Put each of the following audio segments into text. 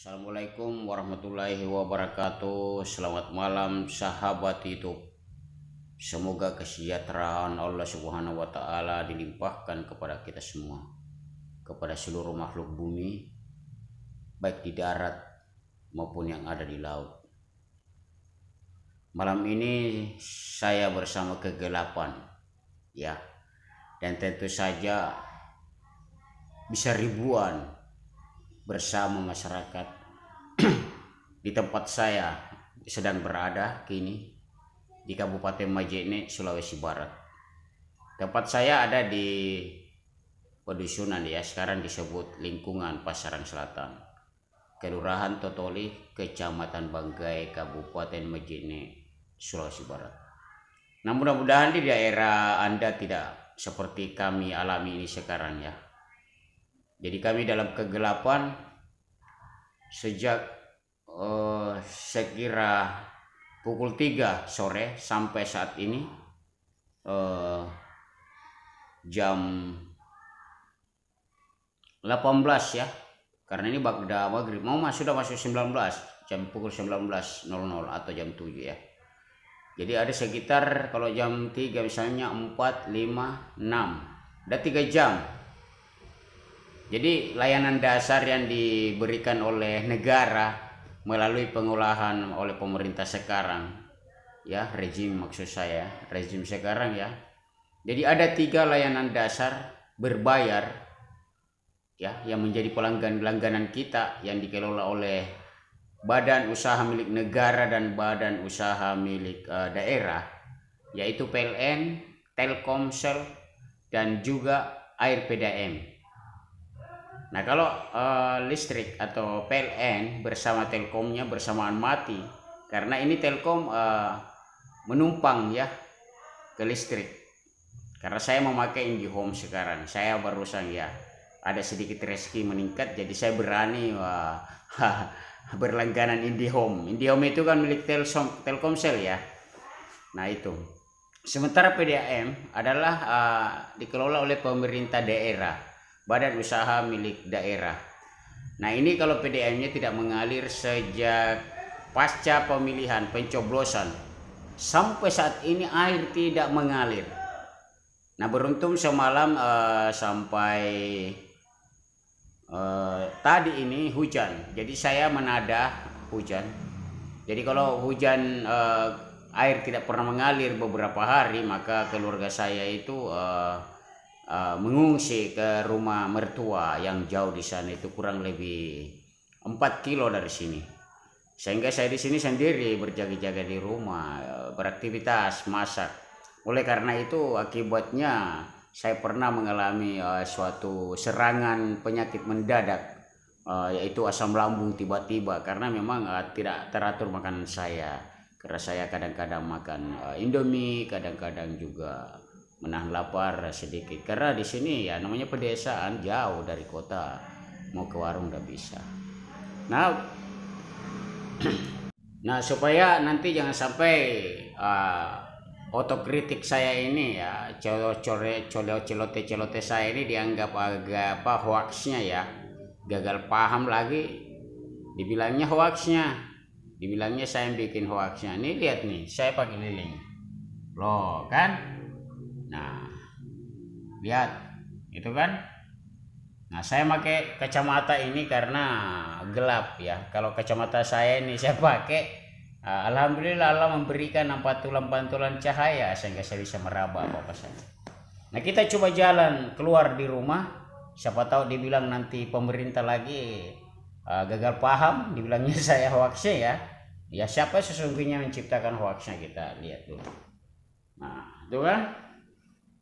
Assalamualaikum warahmatullahi wabarakatuh Selamat malam sahabat YouTube Semoga kesejahteraan Allah subhanahu wa ta'ala dilimpahkan kepada kita semua Kepada seluruh makhluk bumi Baik di darat maupun yang ada di laut Malam ini saya bersama kegelapan Ya dan tentu saja bisa ribuan bersama masyarakat di tempat saya sedang berada kini di Kabupaten Majene, Sulawesi Barat. Tempat saya ada di pedusunan ya, sekarang disebut lingkungan Pasaran Selatan. Kelurahan Totoli, Kecamatan Banggai, Kabupaten Majene, Sulawesi Barat. Nah mudah-mudahan di daerah Anda tidak seperti kami alami ini sekarang ya. Jadi kami dalam kegelapan sejak eh, sekira pukul 3 sore sampai saat ini eh, jam 18 ya karena ini Bagda Maghrib mau masuk sudah masuk 19 jam pukul 19.00 atau jam 7 ya jadi ada sekitar kalau jam 3 misalnya 4, 5, 6 ada 3 jam jadi layanan dasar yang diberikan oleh negara melalui pengolahan oleh pemerintah sekarang, ya rezim maksud saya, rezim sekarang ya. Jadi ada tiga layanan dasar berbayar, ya yang menjadi pelanggan langganan kita yang dikelola oleh badan usaha milik negara dan badan usaha milik uh, daerah, yaitu PLN, Telkomsel, dan juga air PDM. Nah kalau uh, listrik atau PLN bersama Telkomnya bersamaan mati karena ini Telkom uh, menumpang ya ke listrik. Karena saya memakai IndiHome sekarang, saya barusan ya ada sedikit rezeki meningkat jadi saya berani wah, berlangganan IndiHome. IndiHome itu kan milik Telkom Telkomsel ya. Nah itu. Sementara PDAM adalah uh, dikelola oleh pemerintah daerah badan usaha milik daerah. Nah ini kalau PDM-nya tidak mengalir sejak pasca pemilihan pencoblosan sampai saat ini air tidak mengalir. Nah beruntung semalam uh, sampai uh, tadi ini hujan, jadi saya menadah hujan. Jadi kalau hujan uh, air tidak pernah mengalir beberapa hari maka keluarga saya itu uh, Eh, mengungsi ke rumah mertua yang jauh di sana itu kurang lebih 4 kilo dari sini. Sehingga saya di sini sendiri berjaga-jaga di rumah, eh, beraktivitas, masak. Oleh karena itu akibatnya saya pernah mengalami uh, suatu serangan penyakit mendadak uh, yaitu asam lambung tiba-tiba karena memang uh, tidak teratur makanan saya. Karena saya kadang-kadang makan uh, Indomie, kadang-kadang juga menahan lapar sedikit karena di sini ya namanya pedesaan jauh dari kota mau ke warung udah bisa nah nah supaya nanti jangan sampai uh, otokritik saya ini ya colo-colo celote-celote saya ini dianggap agak apa hoaxnya ya gagal paham lagi dibilangnya hoaxnya dibilangnya saya yang bikin hoaxnya ini lihat nih saya pakai lilin loh kan Nah, lihat, itu kan? Nah, saya pakai kacamata ini karena gelap ya. Kalau kacamata saya ini saya pakai ah, Alhamdulillah Allah memberikan pantulan-pantulan cahaya sehingga saya bisa meraba apa-apa saja. Nah kita coba jalan keluar di rumah. Siapa tahu dibilang nanti pemerintah lagi uh, gagal paham, dibilangnya saya hoaxnya ya. Ya siapa sesungguhnya menciptakan hoaxnya kita lihat dulu. Nah itu kan.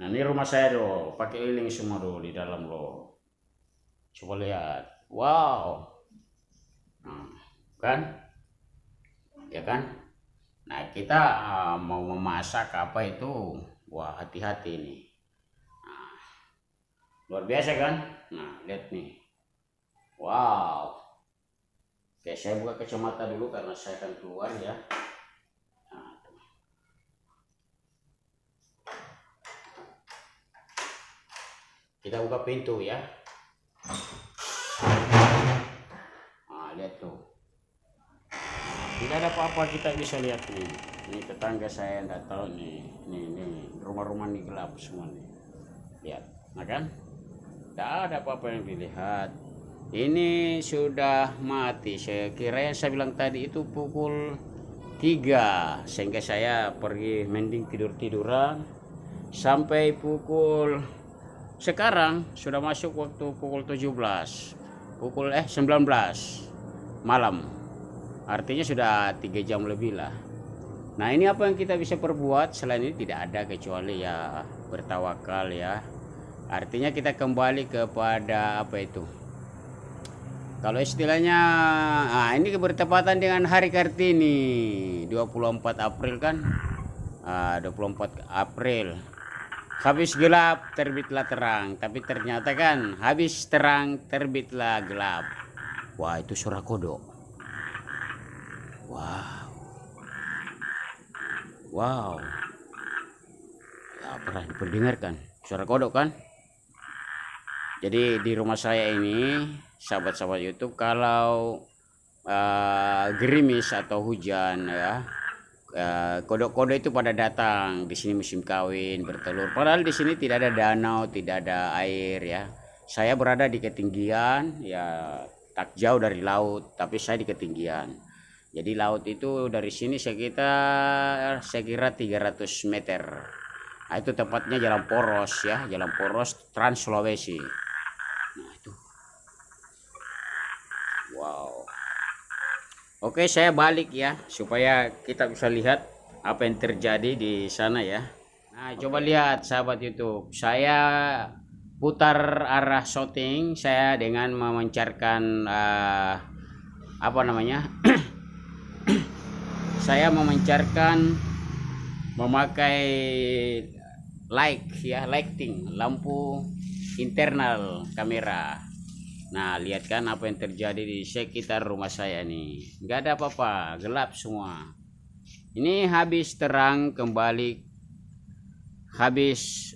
Nah ini rumah saya dong, pakai oiling semua dong di dalam lo, Coba lihat, wow, nah, kan? Ya kan? Nah kita ah, mau memasak apa itu, wah hati-hati nih. Nah, luar biasa kan? Nah lihat nih, wow. Oke saya buka kacamata dulu karena saya akan keluar ya. kita buka pintu ya nah, lihat tuh tidak ada apa-apa kita bisa lihat nih ini tetangga saya nggak tahu nih ini ini rumah-rumah nih gelap semua nih lihat nah kan tidak ada apa-apa yang dilihat ini sudah mati saya kira yang saya bilang tadi itu pukul 3 sehingga saya pergi mending tidur-tiduran sampai pukul sekarang sudah masuk waktu pukul 17 pukul eh 19 malam artinya sudah tiga jam lebih lah nah ini apa yang kita bisa perbuat selain ini tidak ada kecuali ya bertawakal ya artinya kita kembali kepada apa itu kalau istilahnya nah ini bertepatan dengan hari Kartini 24 April kan 24 ah, April habis gelap terbitlah terang tapi ternyata kan habis terang terbitlah gelap wah itu suara kodok wow wow ya pernah diperdengarkan suara kodok kan jadi di rumah saya ini sahabat-sahabat YouTube kalau uh, gerimis atau hujan ya Eh, kodok-kodok uh, itu pada datang di sini musim kawin bertelur padahal di sini tidak ada danau tidak ada air ya saya berada di ketinggian ya tak jauh dari laut tapi saya di ketinggian jadi laut itu dari sini sekitar saya kira 300 meter nah, itu tempatnya jalan poros ya jalan poros Trans Sulawesi nah itu wow Oke, saya balik ya supaya kita bisa lihat apa yang terjadi di sana ya. Nah, Oke. coba lihat sahabat YouTube. Saya putar arah shooting saya dengan memancarkan uh, apa namanya? saya memancarkan memakai light like, ya lighting lampu internal kamera Nah, lihat kan apa yang terjadi di sekitar rumah saya nih. Nggak ada apa-apa, gelap semua. Ini habis terang kembali habis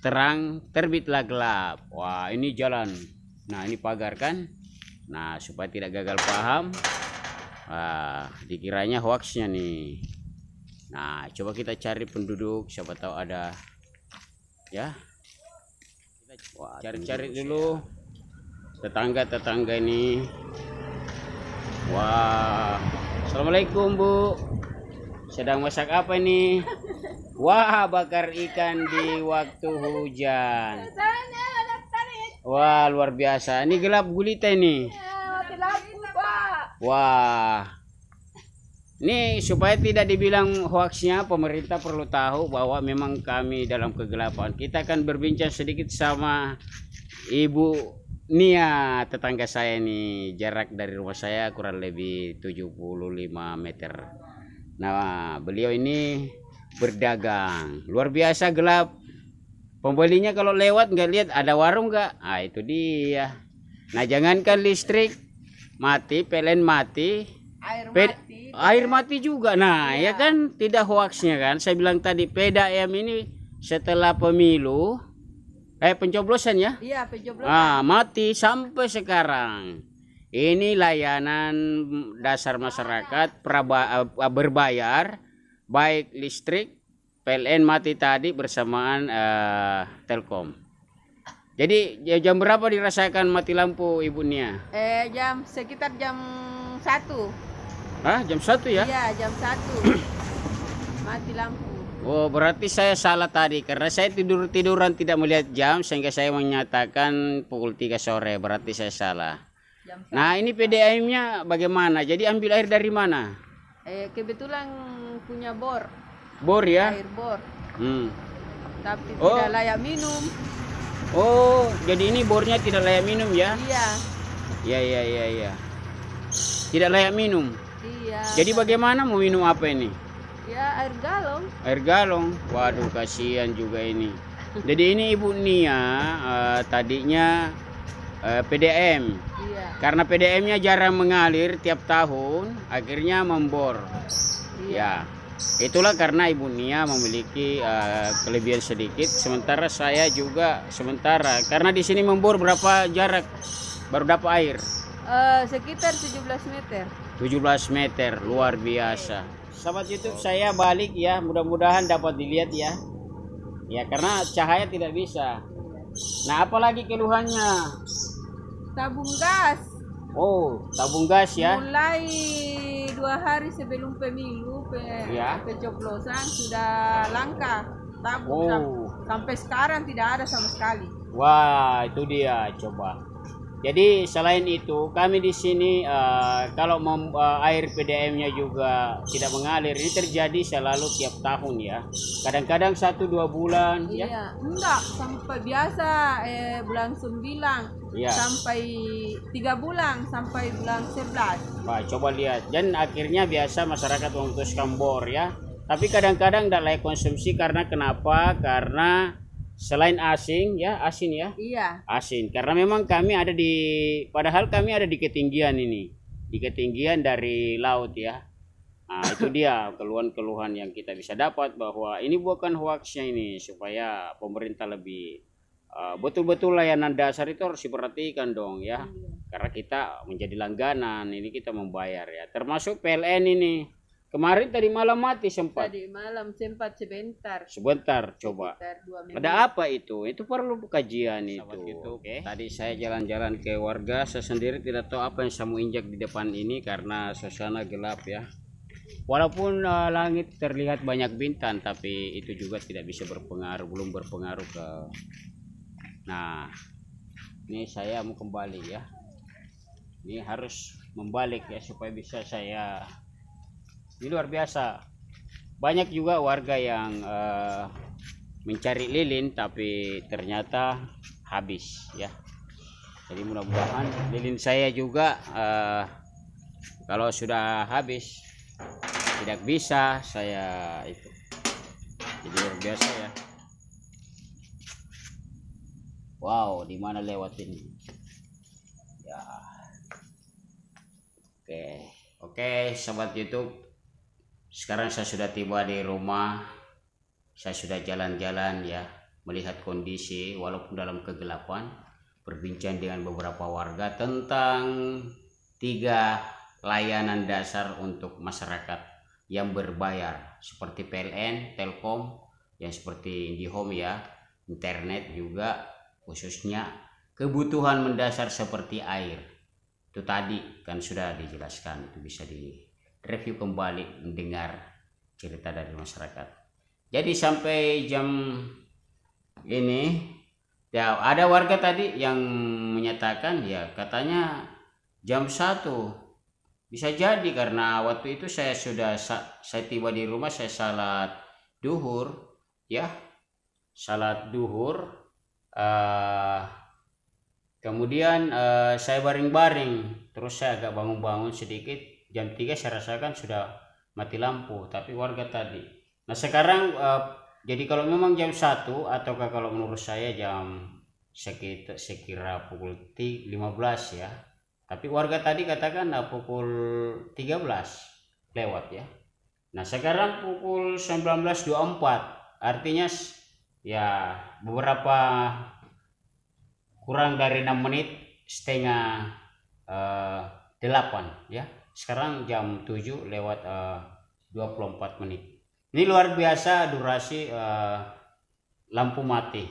terang terbitlah gelap. Wah, ini jalan. Nah, ini pagar kan? Nah, supaya tidak gagal paham, wah, dikiranya hoaxnya nih. Nah, coba kita cari penduduk, siapa tahu ada ya. Cari-cari dulu tetangga-tetangga ini wah assalamualaikum bu sedang masak apa ini wah bakar ikan di waktu hujan wah luar biasa ini gelap gulita ini wah ini supaya tidak dibilang hoaxnya, pemerintah perlu tahu bahwa memang kami dalam kegelapan. Kita akan berbincang sedikit sama Ibu Nia ya, tetangga saya ini jarak dari rumah saya kurang lebih 75 meter nah beliau ini berdagang luar biasa gelap pembelinya kalau lewat nggak lihat ada warung nggak ah itu dia nah jangankan listrik mati pelen mati air pe mati air mati juga nah ya. ya kan tidak hoaxnya kan saya bilang tadi peda PDAM ini setelah pemilu eh pencoblosan ya iya pencoblosan ah mati sampai sekarang ini layanan dasar masyarakat praba, eh, berbayar baik listrik PLN mati tadi bersamaan uh, Telkom jadi jam berapa dirasakan mati lampu Ibu Nia? Eh jam sekitar jam satu. Ah, jam satu ya? Iya, jam satu mati lampu. Oh, berarti saya salah tadi karena saya tidur-tiduran tidak melihat jam sehingga saya menyatakan pukul 3 sore. Berarti saya salah. nah, ini PDAM-nya bagaimana? Jadi ambil air dari mana? Eh, kebetulan punya bor. Bor ya? Air bor. Hmm. Tapi oh. tidak layak minum. Oh, jadi ini bornya tidak layak minum ya? Iya. Iya, iya, iya, iya. Tidak layak minum. Iya. Jadi bagaimana mau minum apa ini? Ya, air galong. Air galong. Waduh, kasihan juga ini. Jadi ini Ibu Nia uh, tadinya uh, eh, PDM. Iya. Karena PDM-nya jarang mengalir tiap tahun, akhirnya membor. Iya. Ya. Itulah karena Ibu Nia memiliki uh, kelebihan sedikit, sementara saya juga sementara. Karena di sini membor berapa jarak baru dapat air? Uh, sekitar 17 meter. 17 meter, luar biasa sahabat YouTube saya balik ya mudah-mudahan dapat dilihat ya ya karena cahaya tidak bisa nah apalagi keluhannya tabung gas oh tabung gas ya mulai dua hari sebelum pemilu pe ya. pencoblosan sudah langka tabung oh. sampai sekarang tidak ada sama sekali wah itu dia coba jadi selain itu kami di sini uh, kalau mem, uh, air PDM-nya juga tidak mengalir ini terjadi selalu tiap tahun ya. Kadang-kadang satu dua bulan ya. iya. ya. Enggak sampai biasa eh, bulan sembilan ya. sampai tiga bulan sampai bulan sebelas. Wah, coba lihat dan akhirnya biasa masyarakat memutuskan bor ya. Tapi kadang-kadang tidak layak konsumsi karena kenapa? Karena selain asing ya asin ya iya asin karena memang kami ada di padahal kami ada di ketinggian ini di ketinggian dari laut ya nah itu dia keluhan-keluhan yang kita bisa dapat bahwa ini bukan hoaxnya ini supaya pemerintah lebih eh, betul-betul uh, layanan dasar itu harus diperhatikan dong ya iya. karena kita menjadi langganan ini kita membayar ya termasuk PLN ini Kemarin tadi malam mati sempat. Tadi malam sempat sebentar. Sebentar coba. Sebentar, Ada apa itu? Itu perlu kajian Sahabat itu. Okay. Tadi saya jalan-jalan ke warga, saya sendiri tidak tahu apa yang saya mau injak di depan ini karena suasana gelap ya. Walaupun uh, langit terlihat banyak bintang, tapi itu juga tidak bisa berpengaruh, belum berpengaruh ke. Nah, ini saya mau kembali ya. Ini harus membalik ya supaya bisa saya ini luar biasa banyak juga warga yang uh, mencari lilin tapi ternyata habis ya jadi mudah-mudahan lilin saya juga uh, kalau sudah habis tidak bisa saya itu jadi luar biasa ya wow dimana lewatin ya oke okay. oke okay, sobat youtube sekarang saya sudah tiba di rumah, saya sudah jalan-jalan ya, melihat kondisi walaupun dalam kegelapan, berbincang dengan beberapa warga tentang tiga layanan dasar untuk masyarakat yang berbayar seperti PLN, Telkom, yang seperti IndiHome ya, internet juga khususnya kebutuhan mendasar seperti air. Itu tadi kan sudah dijelaskan, itu bisa di review kembali mendengar cerita dari masyarakat. Jadi sampai jam ini ya ada warga tadi yang menyatakan ya katanya jam 1 bisa jadi karena waktu itu saya sudah saya tiba di rumah saya salat duhur ya salat duhur uh, kemudian uh, saya baring-baring terus saya agak bangun-bangun sedikit jam 3 saya rasakan sudah mati lampu tapi warga tadi nah sekarang uh, jadi kalau memang jam 1 ataukah kalau menurut saya jam sekitar sekira pukul 15 ya tapi warga tadi katakan nah, pukul 13 lewat ya nah sekarang pukul 19.24 artinya ya beberapa kurang dari 6 menit setengah uh, eh, 8 ya sekarang jam 7 lewat eh, uh, 24 menit ini luar biasa durasi uh, lampu mati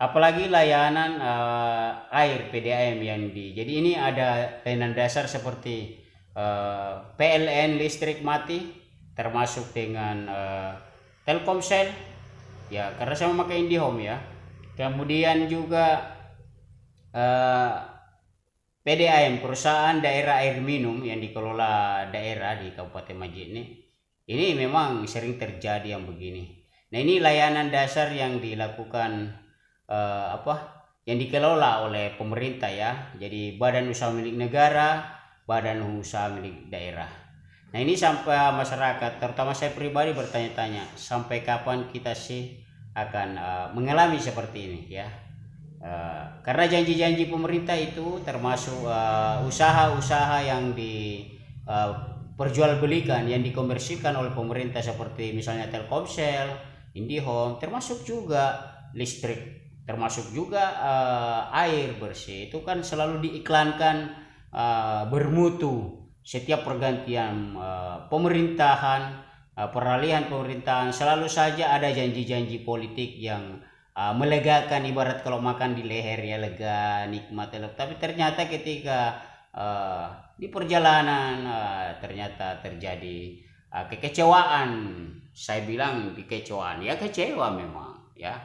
apalagi layanan uh, air PDAM yang di jadi ini ada layanan dasar seperti uh, PLN listrik mati termasuk dengan uh, Telkomsel ya karena saya memakai IndiHome ya kemudian juga uh, PDAM perusahaan daerah air minum yang dikelola daerah di Kabupaten Majid ini ini memang sering terjadi yang begini. Nah ini layanan dasar yang dilakukan eh, apa yang dikelola oleh pemerintah ya. Jadi Badan Usaha Milik Negara, Badan Usaha Milik Daerah. Nah ini sampai masyarakat, terutama saya pribadi bertanya-tanya sampai kapan kita sih akan uh, mengalami seperti ini ya. Eh, karena janji-janji pemerintah itu termasuk eh, usaha-usaha yang diperjualbelikan, eh, uh, yang dikomersikan oleh pemerintah seperti misalnya Telkomsel, IndiHome, termasuk juga listrik, termasuk juga uh, air bersih itu kan selalu diiklankan uh, bermutu setiap pergantian uh, pemerintahan, uh, peralihan pemerintahan selalu saja ada janji-janji politik yang uh, melegakan ibarat kalau makan di leher ya lega nikmat ya, elok tapi ternyata ketika uh, di perjalanan uh, ternyata terjadi uh, kekecewaan saya bilang kekecewaan ya kecewa memang ya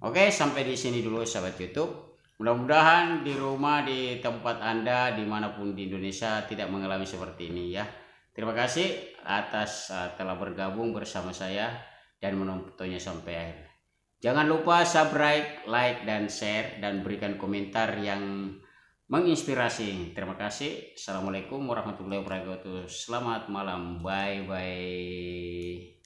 oke sampai di sini dulu sahabat YouTube mudah-mudahan di rumah di tempat anda dimanapun di Indonesia tidak mengalami seperti ini ya terima kasih atas telah bergabung bersama saya dan menontonnya sampai akhir Jangan lupa subscribe, like, dan share, dan berikan komentar yang menginspirasi. Terima kasih. Assalamualaikum warahmatullahi wabarakatuh. Selamat malam. Bye-bye.